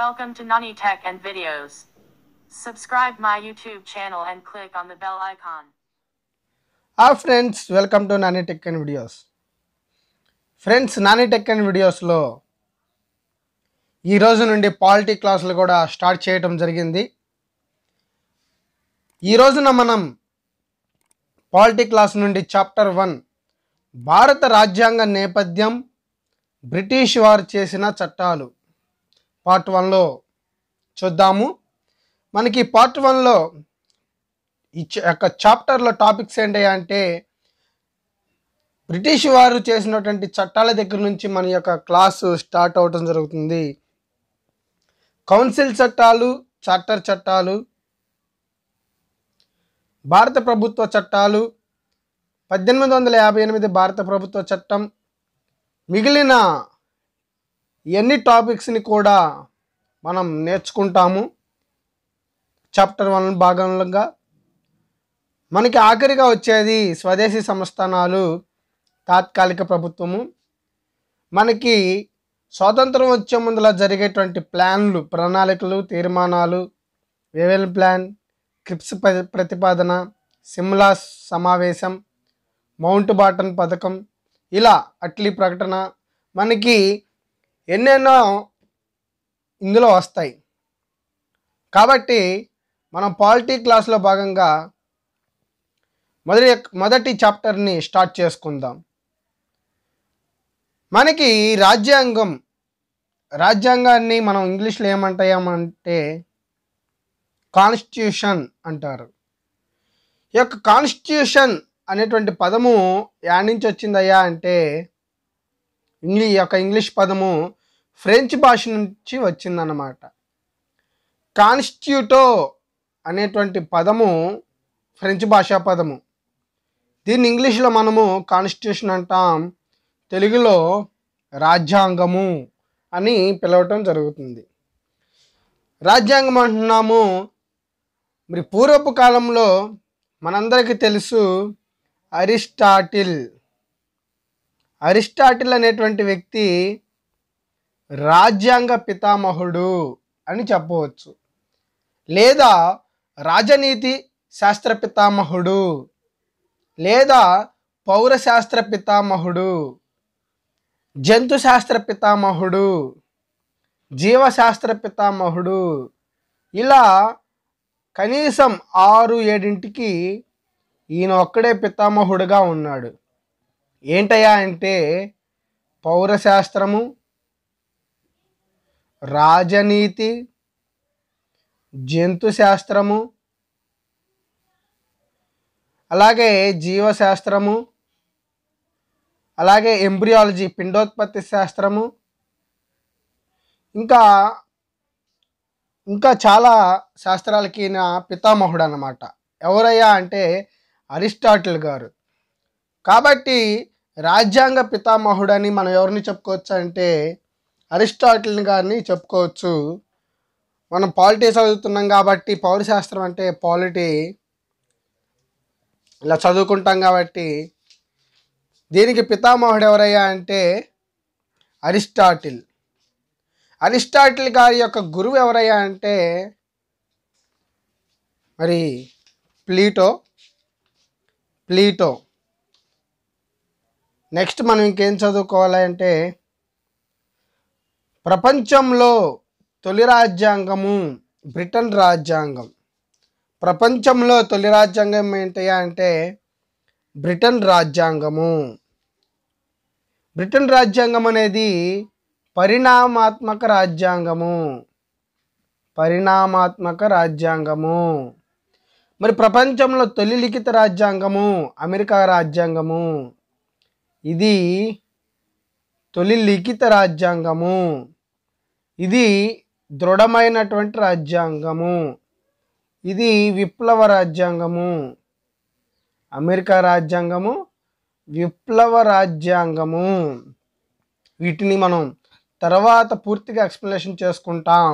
Welcome to Nani Tech and Videos. Subscribe my YouTube channel and click on the bell icon. Hi friends welcome to Nani tech and videos friends Nani tech and వీడియోస్లో ఈరోజు నుండి polity క్లాసులు కూడా start చేయటం జరిగింది ఈ రోజున మనం పాలిటీ క్లాస్ నుండి చాప్టర్ వన్ భారత రాజ్యాంగ నేపథ్యం బ్రిటిష్ వారు చేసిన చట్టాలు పార్ట్ వన్లో చూద్దాము మనకి పార్ట్ వన్లో ఈ యొక్క చాప్టర్లో టాపిక్స్ ఏంటి అంటే బ్రిటిష్ వారు చేసినటువంటి చట్టాల దగ్గర నుంచి మన యొక్క క్లాసు స్టార్ట్ అవటం జరుగుతుంది కౌన్సిల్ చట్టాలు చార్టర్ చట్టాలు భారత ప్రభుత్వ చట్టాలు పద్దెనిమిది వందల యాభై ఎనిమిది భారత ప్రభుత్వ చట్టం మిగిలిన ఇవన్నీ టాపిక్స్ని కూడా మనం నేర్చుకుంటాము చాప్టర్ వన్ భాగంగా మనకి ఆఖరిగా వచ్చేది స్వదేశీ సంస్థానాలు తాత్కాలిక ప్రభుత్వము మనకి స్వాతంత్రం వచ్చే ముందులా జరిగేటువంటి ప్లాన్లు ప్రణాళికలు తీర్మానాలు వేవెల్ ప్లాన్ క్రిప్స్ ప్రతిపాదన సిమ్లా సమావేశం మౌంట్ బాటన్ పథకం ఇలా అట్లీ ప్రకటన మనకి ఎన్నెన్నో ఇందులో వస్తాయి కాబట్టి మనం పాలిటీ క్లాస్లో భాగంగా మొదటి మొదటి చాప్టర్ని స్టార్ట్ చేసుకుందాం మనకి రాజ్యాంగం రాజ్యాంగాన్ని మనం ఇంగ్లీష్లో ఏమంటామంటే కాన్స్టిట్యూషన్ అంటారు ఈ యొక్క కాన్స్టిట్యూషన్ అనేటువంటి పదము యా నుంచి వచ్చిందయ్యా అంటే ఇంగ్లీ యొక్క ఇంగ్లీష్ పదము ఫ్రెంచ్ భాష నుంచి వచ్చిందన్నమాట కాన్స్టిట్యూటో అనేటువంటి పదము ఫ్రెంచ్ భాషా పదము దీన్ని ఇంగ్లీష్లో మనము కాన్స్టిట్యూషన్ అంటాం తెలుగులో రాజ్యాంగము అని పిలవటం జరుగుతుంది రాజ్యాంగం అంటున్నాము మరి పూర్వపు కాలంలో మనందరికీ తెలుసు అరిస్టాటిల్ అరిస్టాటిల్ అనేటువంటి వ్యక్తి రాజ్యాంగ పితామహుడు అని చెప్పవచ్చు లేదా రాజనీతి శాస్త్ర పితామహుడు లేదా పౌరశాస్త్ర పితామహుడు జంతుశాస్త్ర పితామహుడు జీవశాస్త్ర పితామహుడు ఇలా కనీసం ఆరు ఏడింటికి ఈయన ఒక్కడే పితామహుడుగా ఉన్నాడు ఏంటయ్యా అంటే పౌరశాస్త్రము రాజనీతి జంతు శాస్త్రము అలాగే జీవశాస్త్రము అలాగే ఎంబ్రియాలజీ పిండోత్పత్తి శాస్త్రము ఇంకా ఇంకా చాలా శాస్త్రాలకి నా పితామహుడు అన్నమాట ఎవరయ్యా అంటే అరిస్టాటిల్ గారు కాబట్టి రాజ్యాంగ పితామహుడని మనం ఎవరిని చెప్పుకోవచ్చు అంటే అరిస్టాటిల్ని గారిని చెప్పుకోవచ్చు మనం పాలిటీ చదువుతున్నాం కాబట్టి పౌరశాస్త్రం అంటే పాలిటీ ఇలా చదువుకుంటాం కాబట్టి దీనికి పితామహుడు ఎవరయ్యా అంటే అరిస్టాటిల్ అరిస్టాటిల్ గారి యొక్క గురువు ఎవరయ్యా అంటే మరి ప్లీటో ప్లీటో నెక్స్ట్ మనం ఇంకేం చదువుకోవాలి అంటే ప్రపంచంలో తొలి రాజ్యాంగము బ్రిటన్ రాజ్యాంగం ప్రపంచంలో తొలి రాజ్యాంగం ఏంటి అంటే బ్రిటన్ రాజ్యాంగము బ్రిటన్ రాజ్యాంగం అనేది పరిణామాత్మక రాజ్యాంగము పరిణామాత్మక రాజ్యాంగము మరి ప్రపంచంలో తొలి లిఖిత రాజ్యాంగము అమెరికా రాజ్యాంగము ఇది తొలి లిఖిత రాజ్యాంగము ఇది దృఢమైనటువంటి రాజ్యాంగము ఇది విప్లవ రాజ్యాంగము అమెరికా రాజ్యాంగము విప్లవ రాజ్యాంగము వీటిని మనం తర్వాత పూర్తిగా ఎక్స్ప్లెనేషన్ చేసుకుంటాం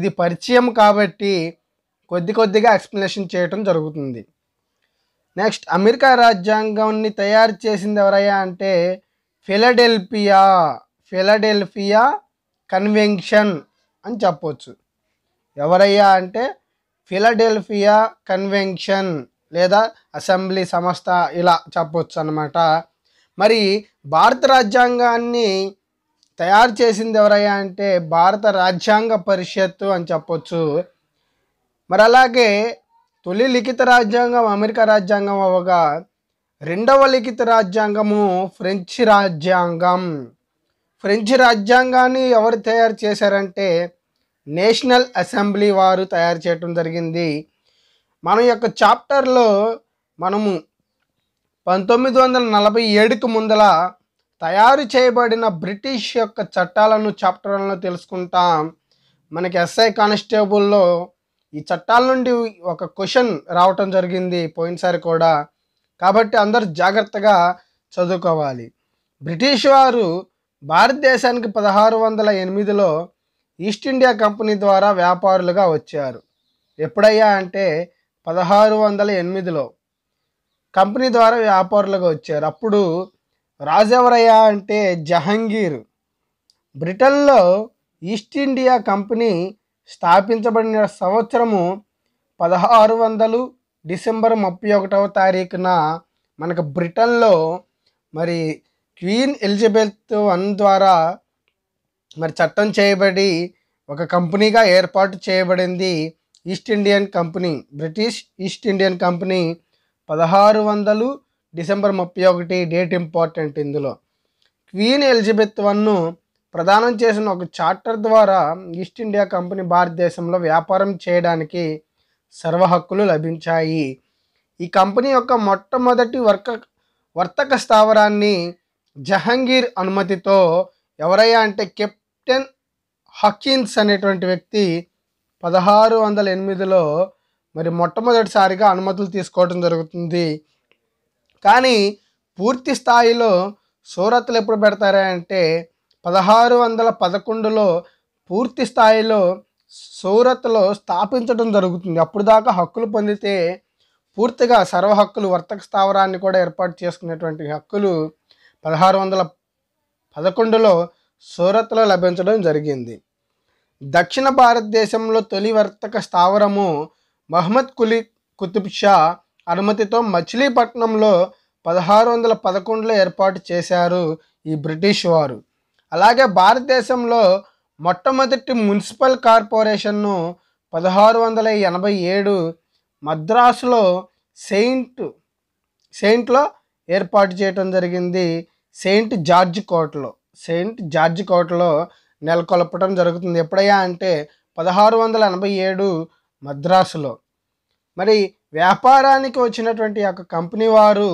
ఇది పరిచయం కాబట్టి కొద్ది కొద్దిగా ఎక్స్ప్లెనేషన్ చేయటం జరుగుతుంది నెక్స్ట్ అమెరికా రాజ్యాంగాన్ని తయారు చేసింది ఎవరయ్యా అంటే ఫిలడెల్ఫియా ఫిలడెల్ఫియా కన్వెన్షన్ అని చెప్పొచ్చు ఎవరయ్యా అంటే ఫిలడెల్ఫియా కన్వెన్షన్ లేదా అసెంబ్లీ సంస్థ ఇలా చెప్పొచ్చు అనమాట మరి భారత రాజ్యాంగాన్ని తయారు చేసింది ఎవరయ్యా అంటే భారత రాజ్యాంగ పరిషత్తు అని చెప్పవచ్చు మరి అలాగే తొలి లిఖిత రాజ్యాంగం అమెరికా రాజ్యాంగం అవగా రెండవ లిఖిత రాజ్యాంగము ఫ్రెంచ్ రాజ్యాంగం ఫ్రెంచ్ రాజ్యాంగాన్ని ఎవరు తయారు చేశారంటే నేషనల్ అసెంబ్లీ వారు తయారు చేయటం జరిగింది మన యొక్క చాప్టర్లో మనము పంతొమ్మిది వందల నలభై ఏడుకు ముందల తయారు చేయబడిన బ్రిటిష్ యొక్క చట్టాలను చాప్టర్లను తెలుసుకుంటాం మనకి ఎస్ఐ కానిస్టేబుల్లో ఈ చట్టాల నుండి ఒక క్వశ్చన్ రావటం జరిగింది పోయినసారి కూడా కాబట్టి అందరూ జాగ్రత్తగా చదువుకోవాలి బ్రిటిష్ వారు భారతదేశానికి పదహారు వందల ఎనిమిదిలో ఈస్ట్ ఇండియా కంపెనీ ద్వారా వ్యాపారులుగా వచ్చారు ఎప్పుడయ్యా అంటే పదహారు వందల ఎనిమిదిలో కంపెనీ ద్వారా వ్యాపారులుగా వచ్చారు అప్పుడు రాజెవరయ్యా అంటే జహంగీర్ బ్రిటన్లో ఈస్ట్ ఇండియా కంపెనీ స్థాపించబడిన సంవత్సరము పదహారు వందలు డిసెంబర్ ముప్పై ఒకటవ తారీఖున మనకు బ్రిటన్లో మరి క్వీన్ ఎలిజబెత్ వన్ ద్వారా మరి చట్టం చేయబడి ఒక కంపెనీగా ఏర్పాటు చేయబడింది East Indian company British East Indian company పదహారు వందలు డిసెంబర్ ముప్పై ఒకటి డేట్ ఇంపార్టెంట్ ఇందులో క్వీన్ ఎలిజబెత్ వన్ను ప్రదానం చేసిన ఒక చార్టర్ ద్వారా ఈస్ట్ ఇండియా కంపెనీ భారతదేశంలో వ్యాపారం చేయడానికి సర్వ హక్కులు లభించాయి ఈ కంపెనీ యొక్క మొట్టమొదటి వర్క వర్తక స్థావరాన్ని జహంగీర్ అనుమతితో ఎవరయ్యా అంటే కెప్టెన్ హకిన్స్ అనేటువంటి వ్యక్తి పదహారు వందల ఎనిమిదిలో మరి మొట్టమొదటిసారిగా అనుమతులు తీసుకోవడం జరుగుతుంది కానీ పూర్తి స్థాయిలో సూరత్లు ఎప్పుడు పెడతారా అంటే పదహారు వందల పదకొండులో పూర్తి స్థాయిలో సూరత్లో స్థాపించడం జరుగుతుంది అప్పుడు దాకా హక్కులు పొందితే పూర్తిగా సర్వ హక్కులు వర్తక స్థావరాన్ని కూడా ఏర్పాటు చేసుకునేటువంటి హక్కులు పదహారు వందల పదకొండులో సూరత్లో లభించడం జరిగింది దక్షిణ భారతదేశంలో తొలి వర్తక స్థావరము మహమ్మద్ కులీ కుతుబ్ షా అనుమతితో మచిలీపట్నంలో పదహారు వందల పదకొండులో ఏర్పాటు చేశారు ఈ బ్రిటిష్ వారు అలాగే భారతదేశంలో మొట్టమొదటి మున్సిపల్ కార్పొరేషన్ను పదహారు వందల ఎనభై ఏడు మద్రాసులో సెయింట్ సెయింట్లో ఏర్పాటు చేయటం జరిగింది సెయింట్ జార్జ్ కోటలో సెయింట్ జార్జ్ కోటలో నెలకొల్పడం జరుగుతుంది ఎప్పుడయ్యా అంటే పదహారు వందల ఎనభై ఏడు మద్రాసులో మరి వ్యాపారానికి వచ్చినటువంటి యొక్క కంపెనీ వారు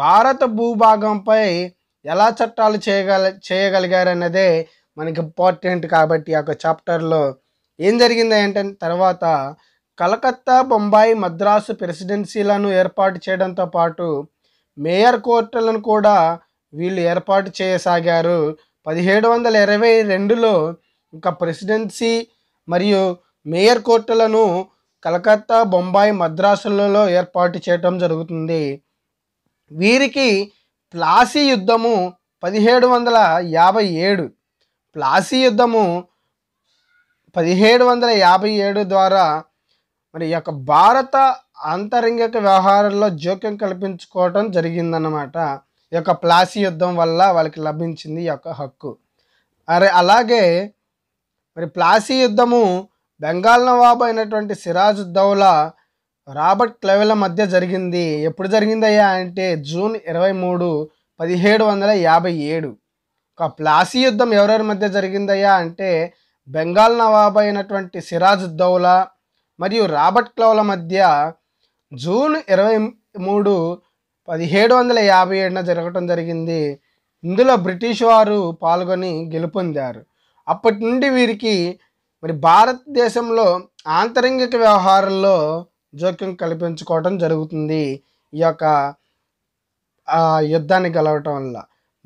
భారత భూభాగంపై ఎలా చట్టాలు చేయగల చేయగలిగారన్నదే మనకి ఇంపార్టెంట్ కాబట్టి ఆ చాప్టర్లో ఏం జరిగింది ఏంటంటే తర్వాత కలకత్తా బొంబాయి మద్రాసు ప్రెసిడెన్సీలను ఏర్పాటు చేయడంతో పాటు మేయర్ కోర్టులను కూడా వీళ్ళు ఏర్పాటు చేయసాగారు పదిహేడు వందల ఇరవై రెండులో ఇంకా ప్రెసిడెన్సీ మరియు మేయర్ కోర్టులను కలకత్తా బొంబాయి మద్రాసులలో ఏర్పాటు చేయటం జరుగుతుంది వీరికి ప్లాసీ యుద్ధము పదిహేడు వందల యాభై ఏడు ప్లాసీ యుద్ధము పదిహేడు వందల యాభై ఏడు ద్వారా మరి యొక్క భారత అంతరంగిక వ్యవహారాల్లో జోక్యం కల్పించుకోవటం జరిగిందన్నమాట ఈ యొక్క ప్లాసీ యుద్ధం వల్ల వాళ్ళకి లభించింది ఈ యొక్క హక్కు అరే అలాగే మరి ప్లాసీ యుద్ధము బెంగాల్ నవాబు అయినటువంటి సిరాజ్ దౌలా రాబర్ట్ క్లెవెల మధ్య జరిగింది ఎప్పుడు జరిగిందయ్యా అంటే జూన్ ఇరవై మూడు పదిహేడు వందల యాభై ఏడు ఒక ప్లాసీ యుద్ధం ఎవరెవరి మధ్య జరిగిందయ్యా అంటే బెంగాల్ నవాబ్ అయినటువంటి సిరాజ్ దౌలా మరియు రాబర్ట్ క్లౌల మధ్య జూన్ ఇరవై మూడు పదిహేడు వందల యాభై ఏడున జరగటం జరిగింది ఇందులో బ్రిటిష్ వారు పాల్గొని గెలుపొందారు అప్పటి నుండి వీరికి మరి భారతదేశంలో ఆంతరంగిక వ్యవహారంలో జోక్యం కల్పించుకోవడం జరుగుతుంది ఈ యొక్క యుద్ధాన్ని గెలవటం వల్ల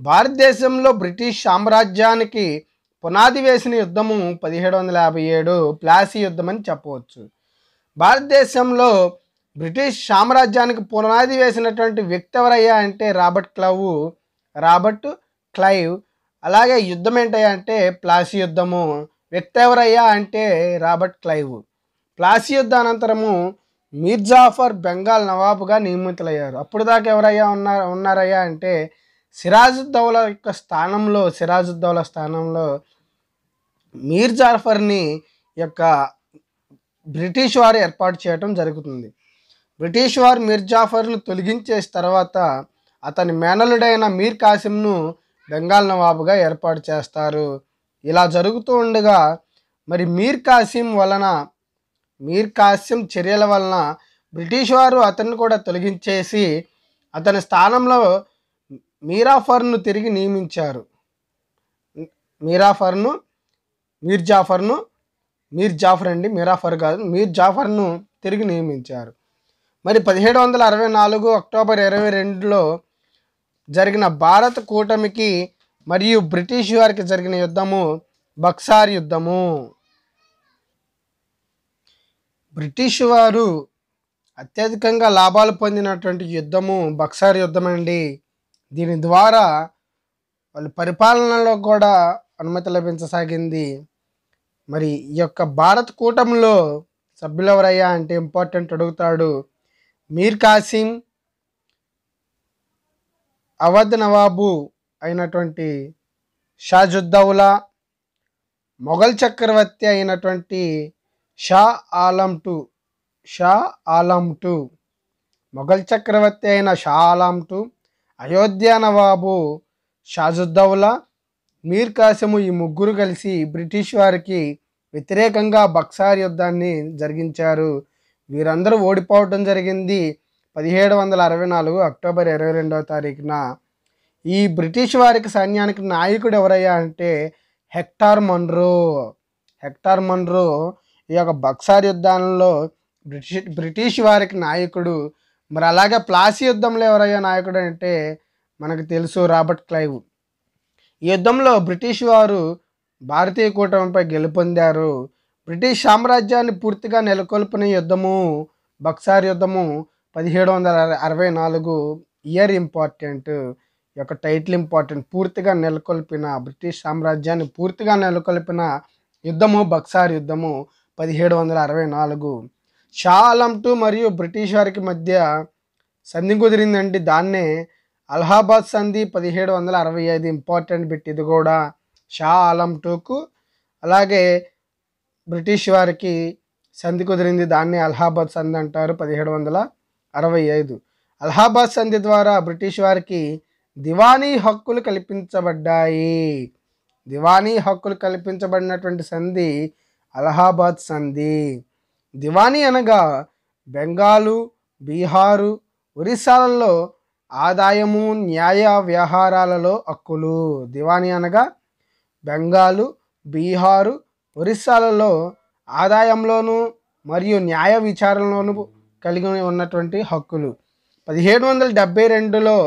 భారతదేశంలో బ్రిటిష్ సామ్రాజ్యానికి పునాది వేసిన యుద్ధము పదిహేడు వందల యాభై ఏడు ప్లాసీ యుద్ధం అని చెప్పవచ్చు భారతదేశంలో బ్రిటిష్ సామ్రాజ్యానికి పునాది వేసినటువంటి వ్యక్తి ఎవరయ్యా అంటే రాబర్ట్ క్లవ్ రాబర్ట్ క్లైవ్ అలాగే యుద్ధం ఏంటయ్యా అంటే ప్లాసీ యుద్ధము వ్యక్తి ఎవరయ్యా అంటే రాబర్ట్ క్లైవ్ ప్లాసీ యుద్ధ అనంతరము మీర్జాఫర్ బెంగాల్ నవాబుగా నియమితులయ్యారు అప్పుడు దాకా ఎవరయ్యా ఉన్నారు ఉన్నారయ్యా అంటే సిరాజుద్దౌల యొక్క స్థానంలో సిరాజుద్దౌల స్థానంలో మీర్ జాఫర్ని యొక్క బ్రిటిష్ వారు ఏర్పాటు చేయడం జరుగుతుంది బ్రిటిష్ వారు మీర్ జాఫర్ను తొలగించేసిన తర్వాత అతని మేనలుడైన మీర్ కాసింను బెంగాల్ నవాబుగా ఏర్పాటు చేస్తారు ఇలా జరుగుతూ ఉండగా మరి మీర్ కాసిం వలన మీర్ కాస్యం చర్యల వలన బ్రిటిష్ వారు అతన్ని కూడా తొలగించేసి అతని స్థానంలో మీరాఫర్ను తిరిగి నియమించారు మీరాఫర్ను మీర్ జాఫర్ను మీర్ జాఫర్ అండి మీరాఫర్ కాదు మీర్ జాఫర్ను తిరిగి నియమించారు మరి పదిహేడు వందల అరవై నాలుగు అక్టోబర్ ఇరవై రెండులో జరిగిన భారత కూటమికి మరియు బ్రిటిష్ వారికి జరిగిన యుద్ధము బక్సార్ యుద్ధము బ్రిటిష్ వారు అత్యధికంగా లాభాలు పొందినటువంటి యుద్ధము బక్సార్ యుద్ధం అండి దీని ద్వారా వాళ్ళు పరిపాలనలో కూడా అనుమతి లభించసాగింది మరి ఈ యొక్క భారత్ కూటమిలో సభ్యులెవరయ్యా అంటే ఇంపార్టెంట్ అడుగుతాడు మీర్ కాసిం అవధ్ నవాబు అయినటువంటి షాజుద్దౌలా మొఘల్ చక్రవర్తి అయినటువంటి షా ఆలం టు షా ఆలం టు మొఘల్ చక్రవర్తి అయిన షా ఆలం టు అయోధ్య నవాబు షాజుద్దౌలా మీర్ కాసిము ఈ ముగ్గురు కలిసి బ్రిటిష్ వారికి వ్యతిరేకంగా బక్సార్ యుద్ధాన్ని జరిగించారు వీరందరూ ఓడిపోవటం జరిగింది పదిహేడు వందల అరవై నాలుగు అక్టోబర్ ఇరవై రెండవ తారీఖున ఈ బ్రిటిష్ వారికి సైన్యానికి నాయకుడు ఎవరయ్యా అంటే హెక్టార్ మన్రో హెక్టార్ మన్రో ఈ యొక్క బక్సార్ యుద్ధాలలో బ్రిటిష్ బ్రిటిష్ వారికి నాయకుడు మరి అలాగే ప్లాసీ యుద్ధంలో ఎవరయ్యే నాయకుడు అంటే మనకు తెలుసు రాబర్ట్ క్లైవ్ ఈ యుద్ధంలో బ్రిటిష్ వారు భారతీయ కూటమిపై గెలుపొందారు బ్రిటిష్ సామ్రాజ్యాన్ని పూర్తిగా నెలకొల్పిన యుద్ధము బక్సార్ యుద్ధము పదిహేడు వందల అరవై నాలుగు ఇయర్ ఇంపార్టెంట్ యొక్క టైటిల్ ఇంపార్టెంట్ పూర్తిగా నెలకొల్పిన బ్రిటిష్ సామ్రాజ్యాన్ని పూర్తిగా నెలకొల్పిన యుద్ధము బక్సార్ యుద్ధము పదిహేడు వందల అరవై నాలుగు షాలంటు మరియు బ్రిటిష్ వారికి మధ్య సంధి కుదిరిందండి దాన్నే అలహాబాద్ సంధి పదిహేడు వందల అరవై ఐదు ఇంపార్టెంట్ బిట్ ఇది కూడా షా ఆలం టూకు అలాగే బ్రిటిష్ వారికి సంధి కుదిరింది దాన్ని అలహాబాద్ సంధి అంటారు పదిహేడు వందల అరవై ఐదు అలహాబాద్ సంధి ద్వారా బ్రిటిష్ వారికి దివానీ హక్కులు కల్పించబడ్డాయి దివానీ హక్కులు కల్పించబడినటువంటి సంధి అలహాబాద్ సంధి దివానీ అనగా బెంగాలు బీహారు ఒరిస్సాలలో ఆదాయము న్యాయ వ్యవహారాలలో హక్కులు దివానీ అనగా బెంగాలు బీహారు ఒరిస్సాలలో ఆదాయంలోను మరియు న్యాయ విచారణలోను కలిగి ఉన్నటువంటి హక్కులు పదిహేడు వందల డెబ్బై రెండులో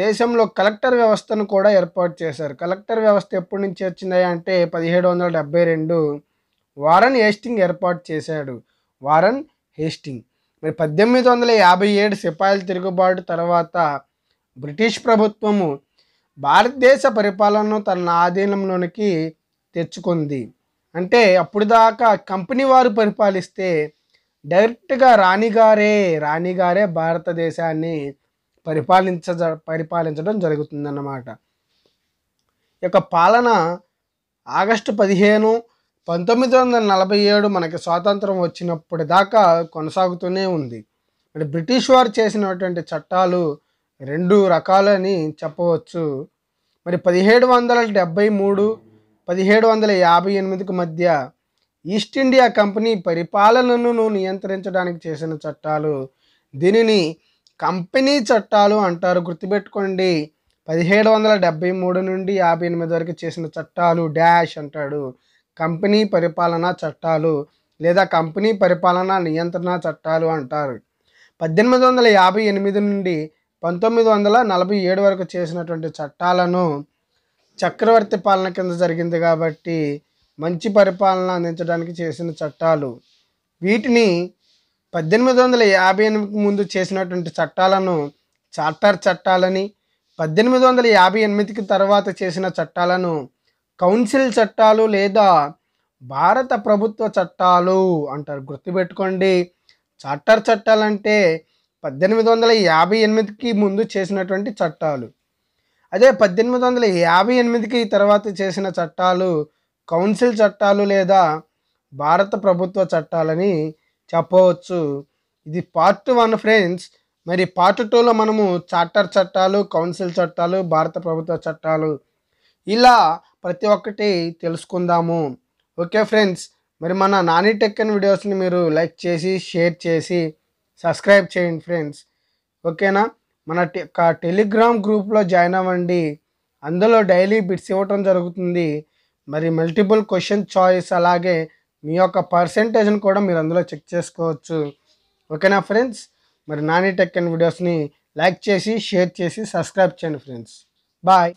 దేశంలో కలెక్టర్ వ్యవస్థను కూడా ఏర్పాటు చేశారు కలెక్టర్ వ్యవస్థ ఎప్పటి నుంచి వచ్చిందా అంటే పదిహేడు వందల డెబ్బై రెండు వారన్ హేస్టింగ్ ఏర్పాటు చేశాడు వారన్ హేస్టింగ్ మరి పద్దెనిమిది వందల యాభై ఏడు సిపాయిల తిరుగుబాటు తర్వాత బ్రిటిష్ ప్రభుత్వము భారతదేశ పరిపాలనను తన ఆధీనంలోనికి తెచ్చుకుంది అంటే అప్పుడు దాకా కంపెనీ వారు పరిపాలిస్తే డైరెక్ట్గా రాణిగారే రాణిగారే భారతదేశాన్ని పరిపాలించ పరిపాలించడం జరుగుతుందన్నమాట ఈ యొక్క పాలన ఆగస్టు పదిహేను పంతొమ్మిది వందల నలభై ఏడు మనకి స్వాతంత్రం వచ్చినప్పటి దాకా కొనసాగుతూనే ఉంది అంటే బ్రిటిష్ వారు చేసినటువంటి చట్టాలు రెండు రకాలని చెప్పవచ్చు మరి పదిహేడు వందల డెబ్భై మూడు పదిహేడు వందల యాభై ఎనిమిదికి మధ్య ఈస్ట్ ఇండియా కంపెనీ పరిపాలనను నియంత్రించడానికి చేసిన చట్టాలు దీనిని కంపెనీ చట్టాలు అంటారు గుర్తుపెట్టుకోండి పదిహేడు వందల డెబ్బై మూడు నుండి యాభై ఎనిమిది వరకు చేసిన చట్టాలు డాష్ అంటాడు కంపెనీ పరిపాలనా చట్టాలు లేదా కంపెనీ పరిపాలనా నియంత్రణ చట్టాలు అంటారు పద్దెనిమిది వందల యాభై ఎనిమిది నుండి పంతొమ్మిది వందల నలభై ఏడు వరకు చేసినటువంటి చట్టాలను చక్రవర్తి పాలన కింద జరిగింది కాబట్టి మంచి పరిపాలన అందించడానికి చేసిన చట్టాలు వీటిని పద్దెనిమిది వందల యాభై ఎనిమిది ముందు చేసినటువంటి చట్టాలను చార్టర్ చట్టాలని పద్దెనిమిది వందల యాభై ఎనిమిదికి తర్వాత చేసిన చట్టాలను కౌన్సిల్ చట్టాలు లేదా భారత ప్రభుత్వ చట్టాలు అంటారు గుర్తుపెట్టుకోండి చార్టర్ చట్టాలు అంటే పద్దెనిమిది వందల యాభై ఎనిమిదికి ముందు చేసినటువంటి చట్టాలు అదే పద్దెనిమిది వందల యాభై ఎనిమిదికి తర్వాత చేసిన చట్టాలు కౌన్సిల్ చట్టాలు లేదా భారత ప్రభుత్వ చట్టాలని చెప్పవచ్చు ఇది పార్ట్ వన్ ఫ్రెండ్స్ మరి పార్ట్ టూలో మనము చార్టర్ చట్టాలు కౌన్సిల్ చట్టాలు భారత ప్రభుత్వ చట్టాలు ఇలా ప్రతి ఒక్కటి తెలుసుకుందాము ఓకే ఫ్రెండ్స్ మరి మన నాని టెక్కన్ వీడియోస్ని మీరు లైక్ చేసి షేర్ చేసి సబ్స్క్రైబ్ చేయండి ఫ్రెండ్స్ ఓకేనా మన టెలిగ్రామ్ గ్రూప్లో జాయిన్ అవ్వండి అందులో డైలీ బిట్స్ ఇవ్వటం జరుగుతుంది మరి మల్టిపుల్ క్వశ్చన్ చాయిస్ అలాగే మీ యొక్క పర్సంటేజ్ని కూడా మీరు అందులో చెక్ చేసుకోవచ్చు ఓకేనా ఫ్రెండ్స్ మరి నాని టెక్కన్ వీడియోస్ని లైక్ చేసి షేర్ చేసి సబ్స్క్రైబ్ చేయండి ఫ్రెండ్స్ బాయ్